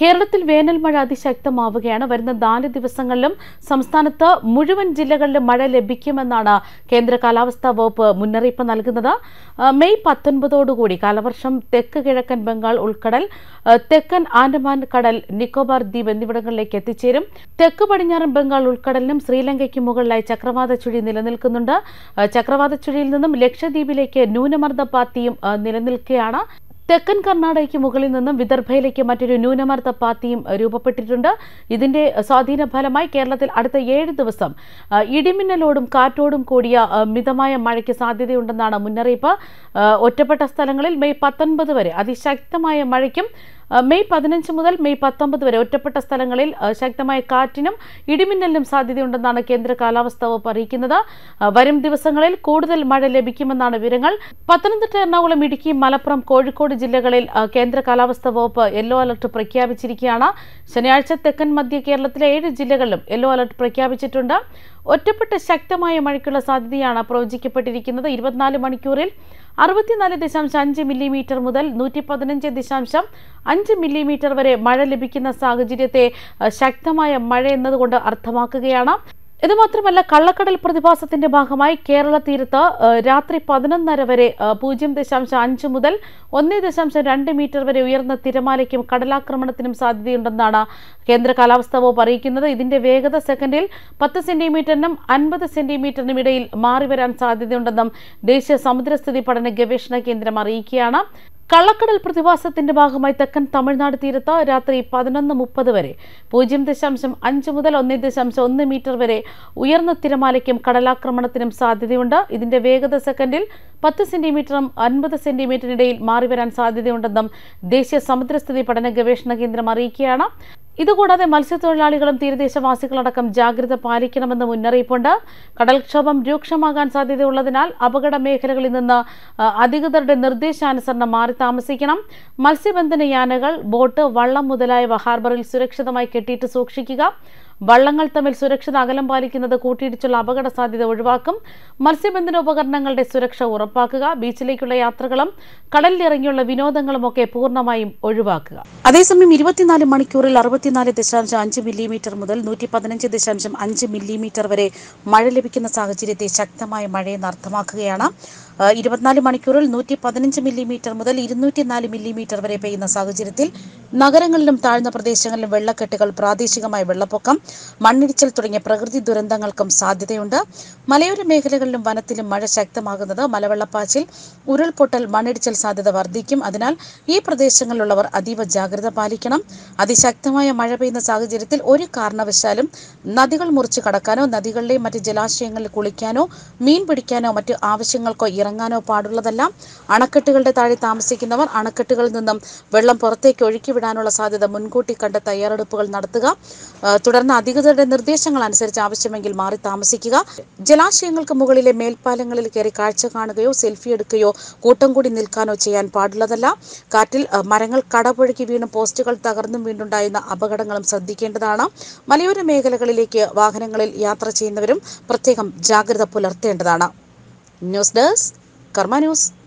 കേരളത്തിൽ വേനൽ മഴ അതിശക്തമാവുകയാണ് വരുന്ന നാല് ദിവസങ്ങളിലും സംസ്ഥാനത്ത് മുഴുവൻ ജില്ലകളിലും മഴ ലഭിക്കുമെന്നാണ് കേന്ദ്ര കാലാവസ്ഥാ വകുപ്പ് മുന്നറിയിപ്പ് നൽകുന്നത് മെയ് പത്തൊൻപതോടുകൂടി കാലവർഷം തെക്ക് കിഴക്കൻ ബംഗാൾ ഉൾക്കടൽ തെക്കൻ ആൻഡമാൻ കടൽ നിക്കോബാർ ദ്വീപ് എന്നിവിടങ്ങളിലേക്ക് എത്തിച്ചേരും തെക്ക് പടിഞ്ഞാറൻ ബംഗാൾ ഉൾക്കടലിനും ശ്രീലങ്കയ്ക്ക് മുകളിലായി ചക്രവാത ചുഴി നിലനിൽക്കുന്നുണ്ട് ചക്രവാത ചുഴിയിൽ നിന്നും ലക്ഷദ്വീപിലേക്ക് പാത്തിയും നിലനിൽക്കുകയാണ് തെക്കൻ കർണാടകയ്ക്ക് മുകളിൽ നിന്നും വിദർഭയിലേക്ക് മറ്റൊരു ന്യൂനമർദ്ദ പാത്തിയും രൂപപ്പെട്ടിട്ടുണ്ട് ഇതിന്റെ സ്വാധീന ഫലമായി കേരളത്തിൽ അടുത്ത ഏഴ് ദിവസം ഇടിമിന്നലോടും കാറ്റോടും കൂടിയ മിതമായ മഴയ്ക്ക് സാധ്യതയുണ്ടെന്നാണ് മുന്നറിയിപ്പ് ഒറ്റപ്പെട്ട സ്ഥലങ്ങളിൽ മെയ് പത്തൊൻപത് വരെ അതിശക്തമായ മഴയ്ക്കും മെയ് പതിനഞ്ച് മുതൽ മെയ് പത്തൊമ്പത് വരെ ഒറ്റപ്പെട്ട സ്ഥലങ്ങളിൽ ശക്തമായ കാറ്റിനും ഇടിമിന്നലിനും സാധ്യതയുണ്ടെന്നാണ് കേന്ദ്ര കാലാവസ്ഥാ വകുപ്പ് അറിയിക്കുന്നത് വരും ദിവസങ്ങളിൽ കൂടുതൽ മഴ ലഭിക്കുമെന്നാണ് വിവരങ്ങൾ പത്തനംതിട്ട എറണാകുളം ഇടുക്കി മലപ്പുറം കോഴിക്കോട് ജില്ലകളിൽ കേന്ദ്ര കാലാവസ്ഥാ വകുപ്പ് യെല്ലോ അലർട്ട് പ്രഖ്യാപിച്ചിരിക്കുകയാണ് ശനിയാഴ്ച തെക്കൻ മധ്യ കേരളത്തിലെ ഏഴ് ജില്ലകളിലും യെല്ലോ അലർട്ട് പ്രഖ്യാപിച്ചിട്ടുണ്ട് ഒറ്റപ്പെട്ട ശക്തമായ മഴയ്ക്കുള്ള സാധ്യതയാണ് പ്രവചിക്കപ്പെട്ടിരിക്കുന്നത് ഇരുപത്തിനാല് മണിക്കൂറിൽ അറുപത്തിനാല് ദശാംശം അഞ്ച് മില്ലിമീറ്റർ മുതൽ നൂറ്റി പതിനഞ്ച് ദശാംശം അഞ്ച് മില്ലിമീറ്റർ വരെ മഴ ലഭിക്കുന്ന സാഹചര്യത്തെ ശക്തമായ മഴ എന്നതുകൊണ്ട് അർത്ഥമാക്കുകയാണ് ഇത് മാത്രമല്ല കള്ളക്കടൽ പ്രതിഭാസത്തിന്റെ ഭാഗമായി കേരള തീരത്ത് രാത്രി പതിനൊന്നര വരെ പൂജ്യം ദശാംശം അഞ്ച് മുതൽ ഒന്ന് ദശാംശം രണ്ട് മീറ്റർ വരെ ഉയർന്ന തിരമാലയ്ക്കും കടലാക്രമണത്തിനും സാധ്യതയുണ്ടെന്നാണ് കേന്ദ്ര കാലാവസ്ഥാ വകുപ്പ് അറിയിക്കുന്നത് ഇതിന്റെ വേഗത സെക്കൻഡിൽ പത്ത് സെന്റിമീറ്ററിനും അൻപത് സെന്റിമീറ്ററിനും ഇടയിൽ മാറി വരാൻ സാധ്യതയുണ്ടെന്നും ദേശീയ സമുദ്രസ്ഥിതി പഠന ഗവേഷണ കേന്ദ്രം അറിയിക്കുകയാണ് കള്ളക്കടൽ പ്രതിഭാസത്തിന്റെ ഭാഗമായി തെക്കൻ തമിഴ്നാട് തീരത്ത് രാത്രി പതിനൊന്ന് മുപ്പത് വരെ പൂജ്യം ദശാംശം അഞ്ച് മുതൽ ഒന്നേ ദശാംശം ഒന്ന് മീറ്റർ വരെ ഉയർന്ന തിരമാലയ്ക്കും കടലാക്രമണത്തിനും സാധ്യതയുണ്ട് ഇതിന്റെ വേഗത സെക്കൻഡിൽ പത്ത് സെന്റിമീറ്ററും അൻപത് സെന്റിമീറ്ററിനിടയിൽ മാറിവരാൻ സാധ്യതയുണ്ടെന്നും ദേശീയ സമുദ്രസ്ഥിതി പഠന ഗവേഷണ കേന്ദ്രം അറിയിക്കുകയാണ് ഇതുകൂടാതെ മത്സ്യത്തൊഴിലാളികളും തീരദേശവാസികളടക്കം ജാഗ്രത പാലിക്കണമെന്ന് മുന്നറിയിപ്പുണ്ട് കടൽക്ഷോഭം രൂക്ഷമാകാൻ സാധ്യതയുള്ളതിനാൽ അപകട മേഖലകളിൽ നിന്ന് അധികൃതരുടെ നിർദ്ദേശാനുസരണം മാറി താമസിക്കണം മത്സ്യബന്ധന യാനകൾ ബോട്ട് വള്ളം മുതലായവ ഹാർബറിൽ സുരക്ഷിതമായി കെട്ടിയിട്ട് സൂക്ഷിക്കുക വള്ളങ്ങൾ തമ്മിൽ സുരക്ഷിത അകലം പാലിക്കുന്നത് കൂട്ടിയിടിച്ചുള്ള അപകട സാധ്യത ഒഴിവാക്കും മത്സ്യബന്ധന ഉപകരണങ്ങളുടെ സുരക്ഷ ഉറപ്പാക്കുക ബീച്ചിലേക്കുള്ള യാത്രകളും കടലിലിറങ്ങിയുള്ള വിനോദങ്ങളും ഒക്കെ പൂർണ്ണമായും ഒഴിവാക്കുക അതേസമയം ഇരുപത്തിനാല് മണിക്കൂറിൽ അറുപത്തിനാല് ദശാംശം അഞ്ച് മില്ലിമീറ്റർ മുതൽ നൂറ്റി പതിനഞ്ച് ദശാംശം അഞ്ച് മില്ലിമീറ്റർ വരെ മഴ ലഭിക്കുന്ന സാഹചര്യത്തെ ശക്തമായ മഴയെന്ന് അർത്ഥമാക്കുകയാണ് ഇരുപത്തിനാല് മണിക്കൂറിൽ നൂറ്റി പതിനഞ്ച് മില്ലിമീറ്റർ മുതൽ ഇരുന്നൂറ്റി നാല് മില്ലിമീറ്റർ വരെ പെയ്യുന്ന സാഹചര്യത്തിൽ നഗരങ്ങളിലും താഴ്ന്ന പ്രദേശങ്ങളിലും വെള്ളക്കെട്ടുകൾ പ്രാദേശികമായ വെള്ളപ്പൊക്കം മണ്ണിടിച്ചൽ തുടങ്ങിയ പ്രകൃതി ദുരന്തങ്ങൾക്കും സാധ്യതയുണ്ട് മലയോര മേഖലകളിലും വനത്തിലും മഴ ശക്തമാകുന്നത് മലവെള്ളപ്പാച്ചിൽ ഉരുൾപൊട്ടൽ മണ്ണിടിച്ചൽ സാധ്യത വർദ്ധിക്കും അതിനാൽ ഈ പ്രദേശങ്ങളിലുള്ളവർ അതീവ ജാഗ്രത പാലിക്കണം അതിശക്തമായ മഴ പെയ്യുന്ന സാഹചര്യത്തിൽ ഒരു കാരണവശാലും നദികൾ മുറിച്ച് കടക്കാനോ നദികളിലെയും മറ്റ് ജലാശയങ്ങളിൽ കുളിക്കാനോ മീൻ പിടിക്കാനോ മറ്റ് ആവശ്യങ്ങൾക്കോ ഇറങ്ങാനോ പാടുള്ളതല്ല അണക്കെട്ടുകളുടെ താഴെ താമസിക്കുന്നവർ അണക്കെട്ടുകളിൽ നിന്നും വെള്ളം പുറത്തേക്ക് ഒഴുക്കി പിരിച്ചുവിടാനുള്ള സാധ്യത മുൻകൂട്ടി കണ്ട് തയ്യാറെടുപ്പുകൾ നടത്തുക തുടർന്ന് അധികൃതരുടെ നിർദ്ദേശങ്ങൾ അനുസരിച്ച് ആവശ്യമെങ്കിൽ മാറി താമസിക്കുക ജലാശയങ്ങൾക്ക് മുകളിലെ മേൽപ്പാലങ്ങളിൽ കയറി കാഴ്ച കാണുകയോ സെൽഫി എടുക്കുകയോ കൂട്ടം കൂടി നിൽക്കാനോ ചെയ്യാൻ പാടുള്ളതല്ല കാറ്റിൽ മരങ്ങൾ കടപുഴകി വീണും പോസ്റ്റുകൾ തകർന്നും വീണ്ടുണ്ടായിരുന്ന അപകടങ്ങളും ശ്രദ്ധിക്കേണ്ടതാണ് മലയോര മേഖലകളിലേക്ക് വാഹനങ്ങളിൽ യാത്ര ചെയ്യുന്നവരും പ്രത്യേകം ജാഗ്രത പുലർത്തേണ്ടതാണ് ന്യൂസ് ഡെസ്ക് കർമ്മ ന്യൂസ്